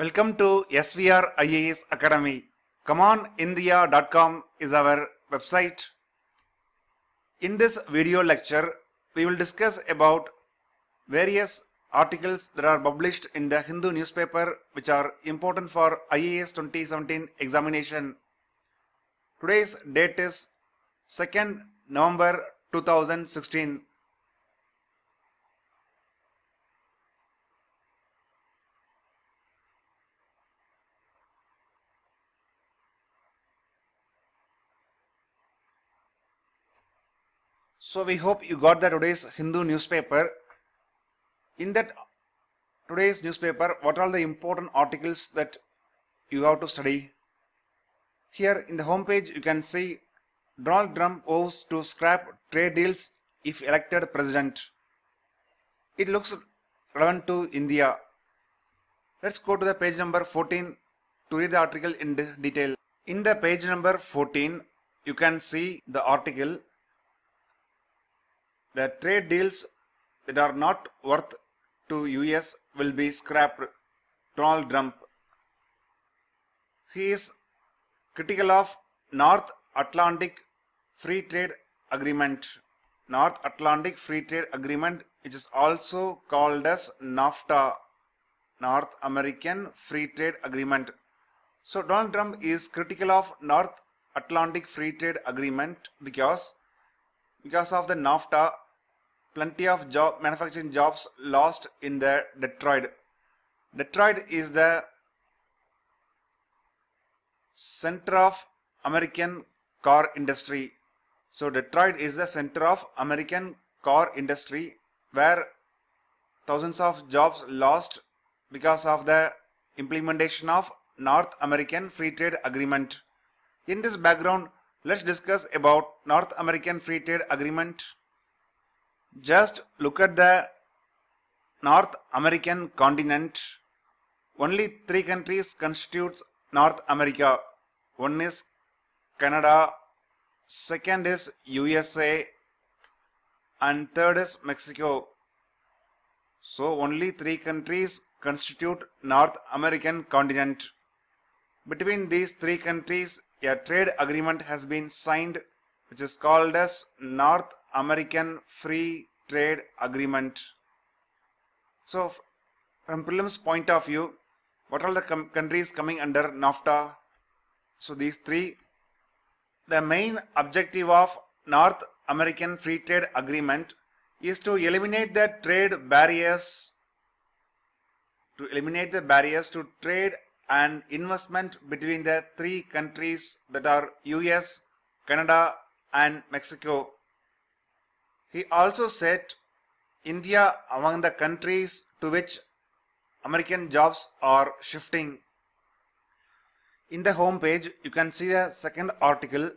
Welcome to SVR IAS Academy. ComeOnIndia.com is our website. In this video lecture, we will discuss about various articles that are published in the Hindu newspaper which are important for IAS 2017 examination. Today's date is 2nd November 2016. So we hope you got the today's Hindu newspaper. In that today's newspaper, what are the important articles that you have to study? Here in the home page, you can see Donald Trump vows to scrap trade deals if elected president. It looks relevant to India. Let's go to the page number 14 to read the article in detail. In the page number 14, you can see the article the trade deals that are not worth to US will be scrapped. Donald Trump. He is critical of North Atlantic Free Trade Agreement. North Atlantic Free Trade Agreement which is also called as NAFTA. North American Free Trade Agreement. So Donald Trump is critical of North Atlantic Free Trade Agreement because because of the NAFTA, plenty of job manufacturing jobs lost in the Detroit. Detroit is the center of American car industry. So Detroit is the center of American car industry where thousands of jobs lost because of the implementation of North American Free Trade Agreement. In this background, Let's discuss about North American Free Trade Agreement. Just look at the North American continent. Only three countries constitutes North America. One is Canada, second is USA and third is Mexico. So only three countries constitute North American continent. Between these three countries a trade agreement has been signed which is called as North American Free Trade Agreement. So from Prelims point of view, what are the countries coming under NAFTA? So these three. The main objective of North American Free Trade Agreement is to eliminate the trade barriers to eliminate the barriers to trade and investment between the three countries that are US, Canada and Mexico. He also said, India among the countries to which American jobs are shifting. In the home page, you can see the second article,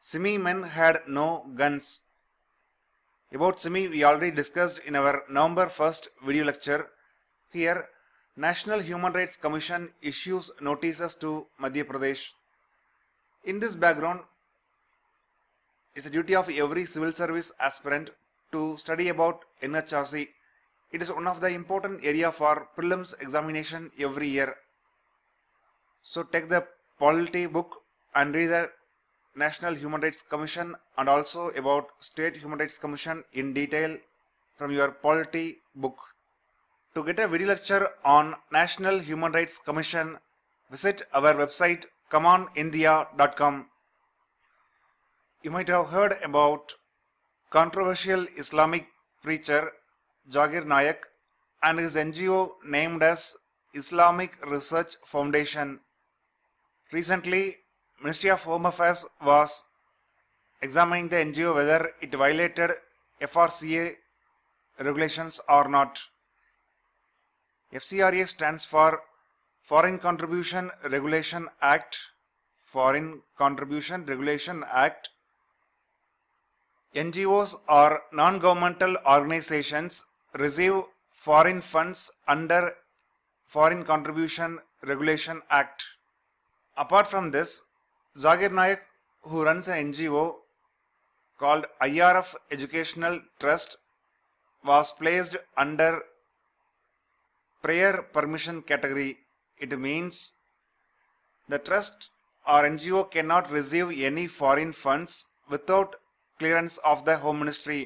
Simi men had no guns. About Simi, we already discussed in our November 1st video lecture. Here, National Human Rights Commission issues notices to Madhya Pradesh. In this background, it's a duty of every civil service aspirant to study about NHRC. It is one of the important area for prelims examination every year. So take the polity book and read the National Human Rights Commission and also about State Human Rights Commission in detail from your polity book. To get a video lecture on National Human Rights Commission, visit our website commandindia.com. You might have heard about controversial Islamic preacher Jagir Nayak and his NGO named as Islamic Research Foundation. Recently, Ministry of Home Affairs was examining the NGO whether it violated FRCA regulations or not. FCRA stands for Foreign Contribution Regulation Act, Foreign Contribution Regulation Act. NGOs or non-governmental organizations receive foreign funds under Foreign Contribution Regulation Act. Apart from this, Zagir Naik, who runs an NGO called IRF Educational Trust, was placed under prayer permission category, it means the trust or NGO cannot receive any foreign funds without clearance of the Home Ministry.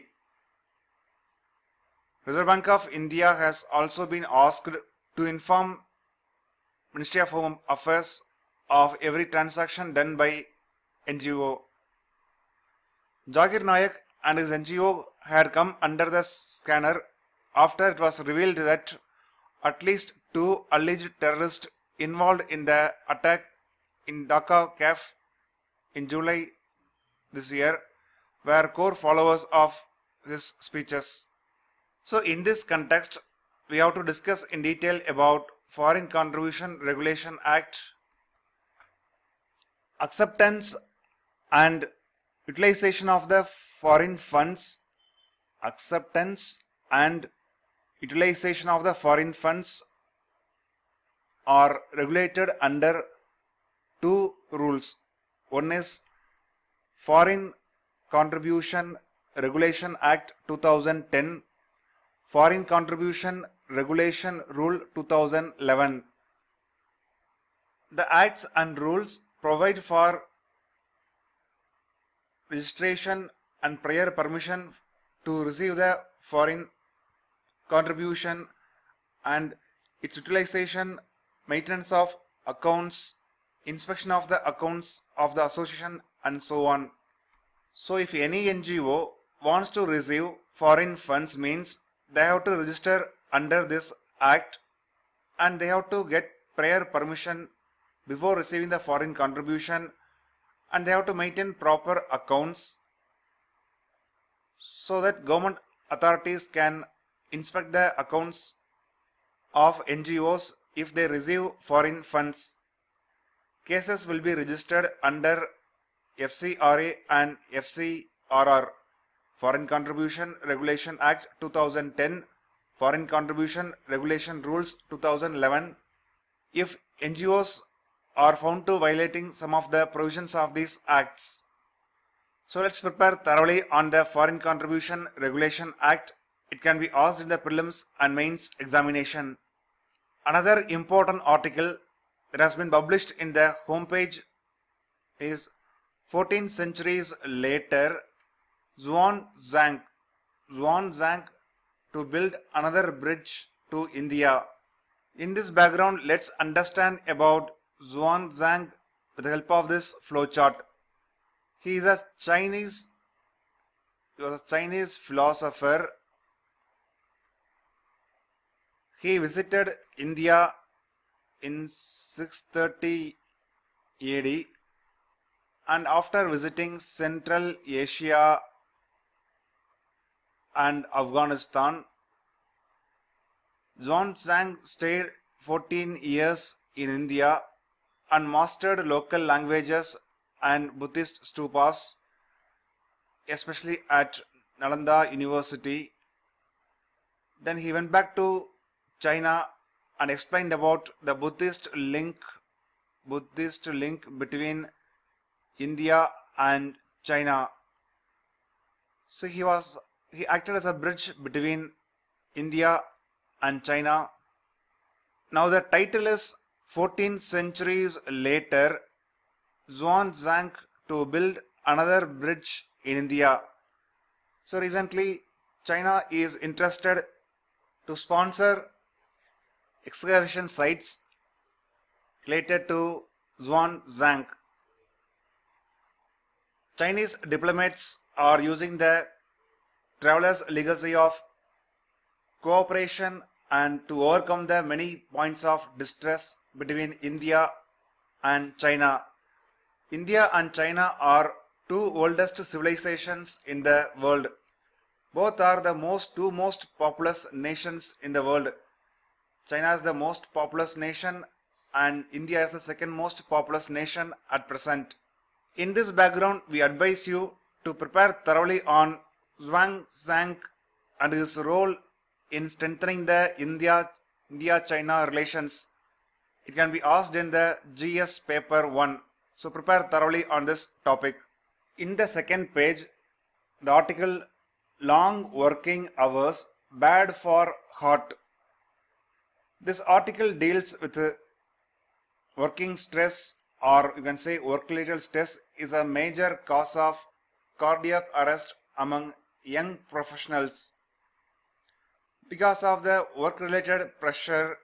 Reserve Bank of India has also been asked to inform Ministry of Home Affairs of every transaction done by NGO. Jagir Nayak and his NGO had come under the scanner after it was revealed that at least two alleged terrorists involved in the attack in Dhaka CAF in July this year were core followers of his speeches. So in this context, we have to discuss in detail about Foreign Contribution Regulation Act, acceptance and utilization of the foreign funds, acceptance and utilization of the foreign funds are regulated under two rules. One is Foreign Contribution Regulation Act 2010, Foreign Contribution Regulation Rule 2011. The acts and rules provide for registration and prior permission to receive the foreign contribution and its utilization, maintenance of accounts, inspection of the accounts of the association and so on. So if any NGO wants to receive foreign funds means they have to register under this act and they have to get prior permission before receiving the foreign contribution and they have to maintain proper accounts so that government authorities can inspect the accounts of NGOs if they receive foreign funds. Cases will be registered under FCRA and FCRR Foreign Contribution Regulation Act 2010 Foreign Contribution Regulation Rules 2011 if NGOs are found to violating some of the provisions of these acts. So let's prepare thoroughly on the Foreign Contribution Regulation Act it can be asked in the prelims and mains examination. Another important article that has been published in the homepage is 14 centuries later, Zhuan Zhang, Zhuan Zhang to build another bridge to India. In this background, let's understand about Zhuan Zhang with the help of this flowchart. He is a Chinese he was a Chinese philosopher he visited India in 630 AD and after visiting Central Asia and Afghanistan, Zhuangzang stayed 14 years in India and mastered local languages and Buddhist stupas, especially at Nalanda University. Then he went back to China and explained about the Buddhist link Buddhist link between India and China. So he was he acted as a bridge between India and China. Now the title is 14 centuries later Zhang to build another bridge in India. So recently China is interested to sponsor excavation sites related to Zhang. Chinese diplomats are using the traveler's legacy of cooperation and to overcome the many points of distress between India and China. India and China are two oldest civilizations in the world. Both are the most two most populous nations in the world. China is the most populous nation and India is the second most populous nation at present. In this background, we advise you to prepare thoroughly on Zhuang Zhang and his role in strengthening the India India China relations. It can be asked in the GS paper 1. So prepare thoroughly on this topic. In the second page, the article Long Working Hours Bad for Heart this article deals with uh, working stress or you can say work-related stress is a major cause of cardiac arrest among young professionals. Because of the work-related pressure,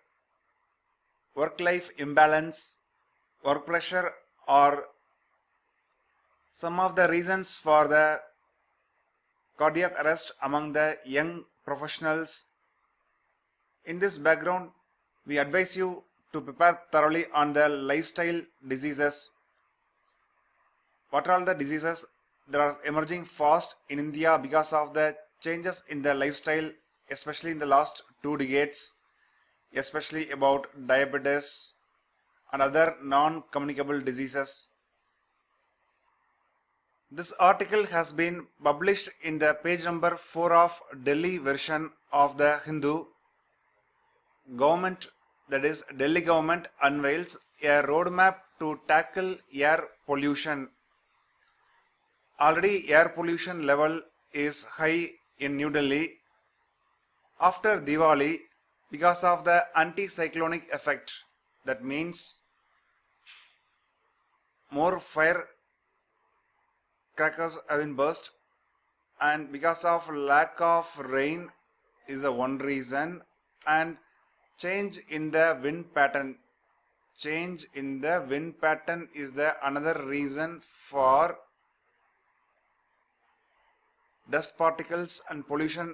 work-life imbalance, work pressure or some of the reasons for the cardiac arrest among the young professionals. In this background, we advise you to prepare thoroughly on the lifestyle diseases. What are all the diseases that are emerging fast in India because of the changes in the lifestyle, especially in the last two decades, especially about diabetes and other non-communicable diseases. This article has been published in the page number 4 of Delhi version of the Hindu Government that is Delhi government unveils a roadmap to tackle air pollution. Already air pollution level is high in New Delhi. After Diwali, because of the anticyclonic effect, that means more fire crackers have been burst and because of lack of rain is the one reason and change in the wind pattern change in the wind pattern is the another reason for dust particles and pollution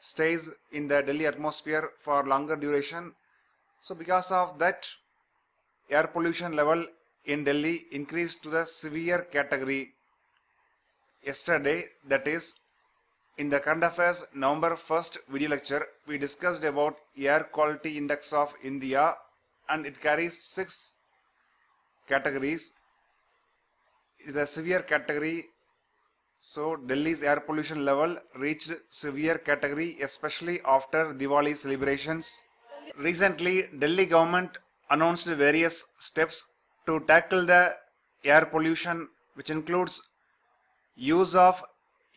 stays in the Delhi atmosphere for longer duration. So because of that air pollution level in Delhi increased to the severe category yesterday that is in the current affairs November 1st video lecture, we discussed about air quality index of India and it carries six categories. It is a severe category. So Delhi's air pollution level reached severe category, especially after Diwali celebrations. Recently, Delhi government announced various steps to tackle the air pollution, which includes use of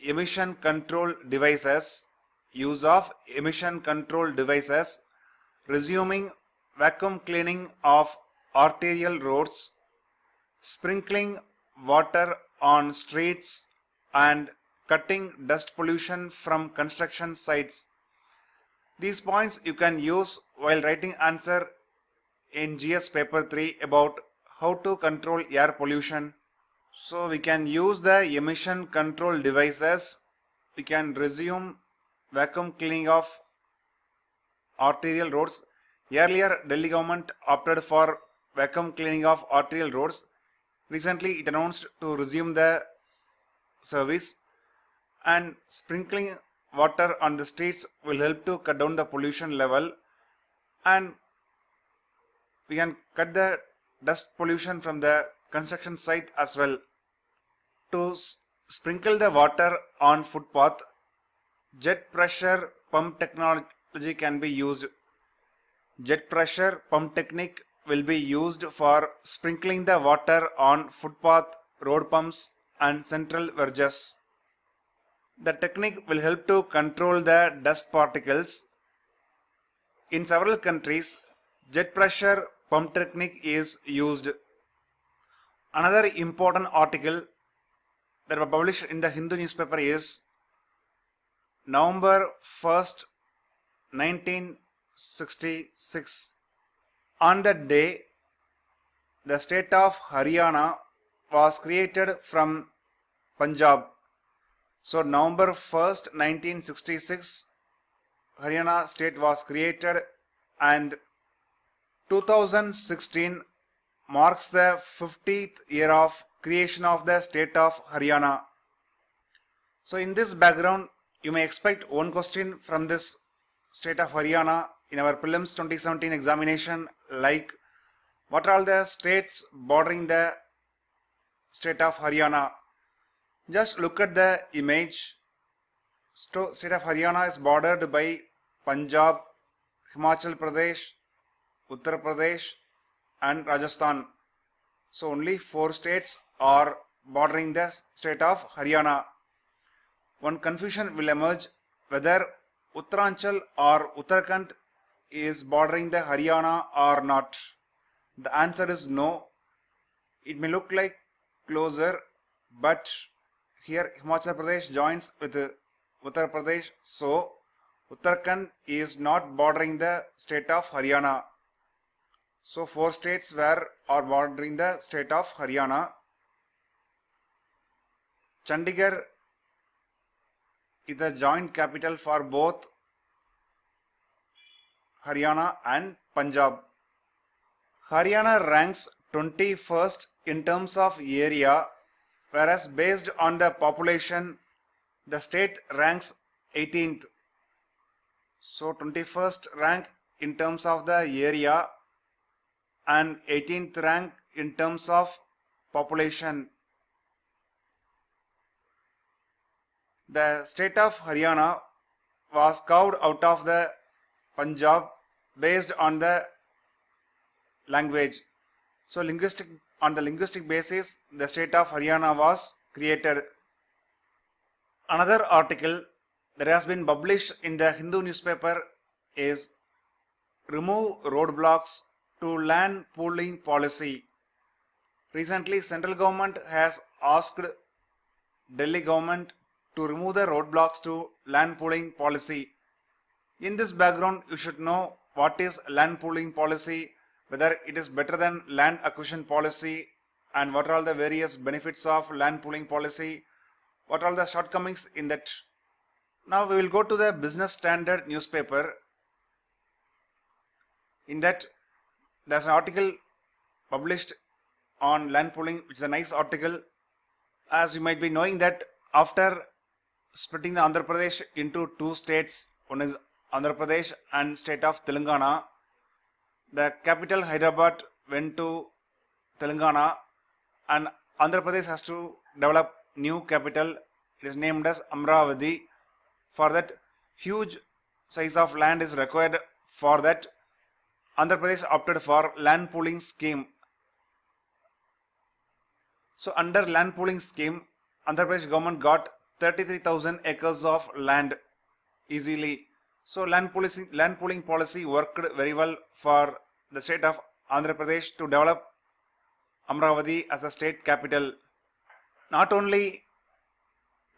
emission control devices, use of emission control devices, resuming vacuum cleaning of arterial roads, sprinkling water on streets and cutting dust pollution from construction sites. These points you can use while writing answer in GS paper 3 about how to control air pollution. So we can use the emission control devices. We can resume vacuum cleaning of arterial roads. Earlier Delhi government opted for vacuum cleaning of arterial roads. Recently it announced to resume the service and sprinkling water on the streets will help to cut down the pollution level and we can cut the dust pollution from the construction site as well to sprinkle the water on footpath. Jet pressure pump technology can be used. Jet pressure pump technique will be used for sprinkling the water on footpath, road pumps and central verges. The technique will help to control the dust particles. In several countries, jet pressure pump technique is used. Another important article that was published in the Hindu newspaper is November 1st, 1966. On that day, the state of Haryana was created from Punjab. So, November 1st, 1966, Haryana state was created and 2016 marks the 50th year of creation of the state of Haryana. So in this background, you may expect one question from this state of Haryana in our prelims 2017 examination like what are all the states bordering the state of Haryana? Just look at the image. State of Haryana is bordered by Punjab, Himachal Pradesh, Uttar Pradesh, and Rajasthan. So only four states are bordering the state of Haryana. One confusion will emerge whether Uttaranchal or Uttarakhand is bordering the Haryana or not. The answer is no. It may look like closer, but here Himachal Pradesh joins with Uttar Pradesh, so Uttarakhand is not bordering the state of Haryana. So four states were or bordering the state of Haryana. Chandigarh is the joint capital for both Haryana and Punjab. Haryana ranks 21st in terms of area whereas based on the population the state ranks 18th. So 21st rank in terms of the area and 18th rank in terms of population. The state of Haryana was carved out of the Punjab based on the language. So linguistic on the linguistic basis the state of Haryana was created. Another article that has been published in the Hindu newspaper is remove roadblocks to land pooling policy. Recently, central government has asked Delhi government to remove the roadblocks to land pooling policy. In this background, you should know what is land pooling policy, whether it is better than land acquisition policy and what are the various benefits of land pooling policy, what are the shortcomings in that. Now we will go to the Business Standard newspaper. In that there's an article published on land pooling, which is a nice article. As you might be knowing that after splitting the Andhra Pradesh into two states, one is Andhra Pradesh and state of Telangana, the capital Hyderabad went to Telangana and Andhra Pradesh has to develop new capital. It is named as Amravati. For that, huge size of land is required for that Andhra Pradesh opted for land pooling scheme. So under land pooling scheme, Andhra Pradesh government got 33,000 acres of land easily. So land policy, land pooling policy worked very well for the state of Andhra Pradesh to develop Amravati as a state capital. Not only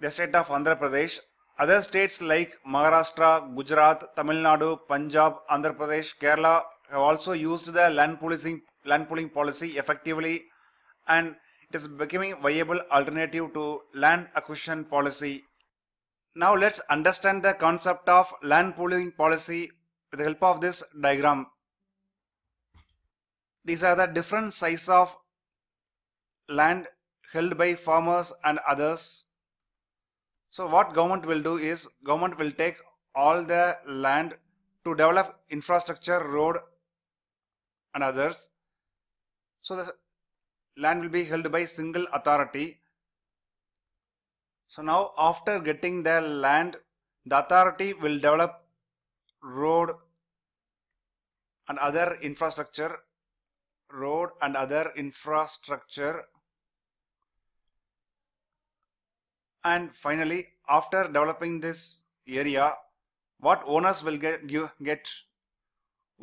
the state of Andhra Pradesh, other states like Maharashtra, Gujarat, Tamil Nadu, Punjab, Andhra Pradesh, Kerala have also used the land pooling, land pooling policy effectively and it is becoming viable alternative to land acquisition policy. Now let's understand the concept of land pooling policy with the help of this diagram. These are the different size of land held by farmers and others. So what government will do is government will take all the land to develop infrastructure, road and others. So the land will be held by single authority. So now after getting the land, the authority will develop road and other infrastructure, road and other infrastructure. And finally, after developing this area, what owners will get, give, get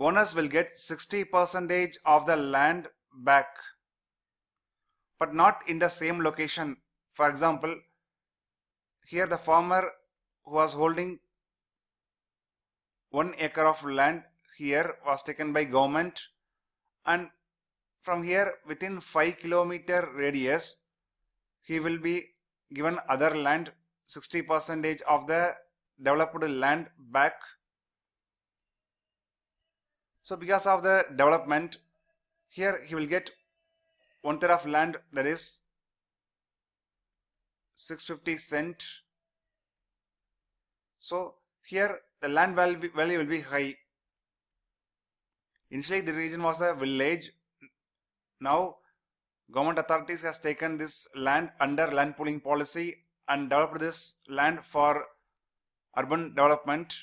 owners will get 60% of the land back, but not in the same location. For example, here the farmer was holding one acre of land here was taken by government and from here within 5 kilometer radius he will be given other land 60 percentage of the developed land back so because of the development, here he will get one third of land that is 650 cent. So here the land value, value will be high. Initially the region was a village. Now government authorities has taken this land under land pooling policy and developed this land for urban development.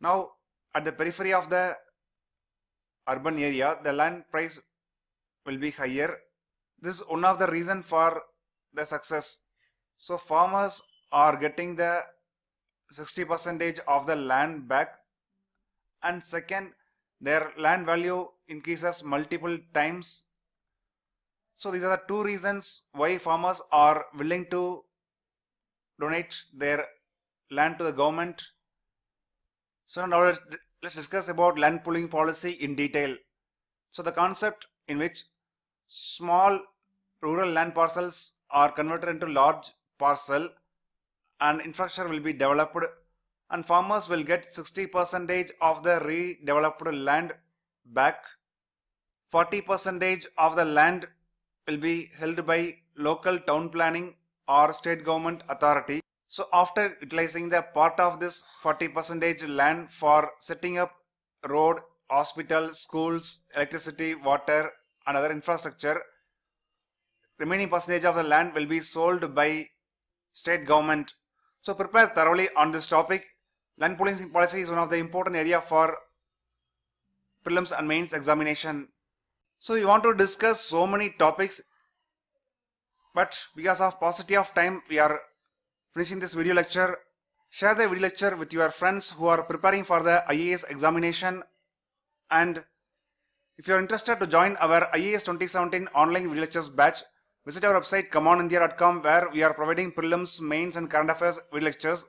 Now at the periphery of the urban area, the land price will be higher. This is one of the reason for the success. So farmers are getting the 60 percentage of the land back and second their land value increases multiple times. So these are the two reasons why farmers are willing to donate their land to the government. So now. Let's discuss about land pooling policy in detail. So the concept in which small rural land parcels are converted into large parcel and infrastructure will be developed and farmers will get 60% of the redeveloped land back. 40% of the land will be held by local town planning or state government authority so after utilizing the part of this 40% land for setting up road, hospital, schools, electricity, water and other infrastructure, remaining percentage of the land will be sold by state government. So prepare thoroughly on this topic. Land pooling policy is one of the important area for prelims and mains examination. So we want to discuss so many topics but because of paucity of time we are Finishing this video lecture, share the video lecture with your friends who are preparing for the IAS examination and if you are interested to join our IAS 2017 online video lectures batch, visit our website commandindia.com where we are providing prelims, mains and current affairs video lectures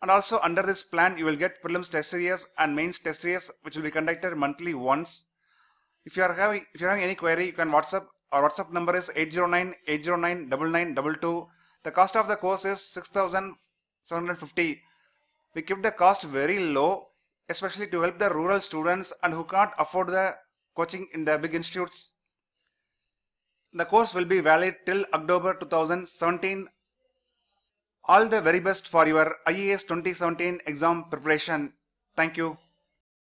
and also under this plan you will get prelims test series and mains test series which will be conducted monthly once. If you are having if you are having any query you can WhatsApp our WhatsApp number is 809 809 9922 the cost of the course is 6750. We keep the cost very low, especially to help the rural students and who can't afford the coaching in the big institutes. The course will be valid till October 2017. All the very best for your IES 2017 exam preparation. Thank you.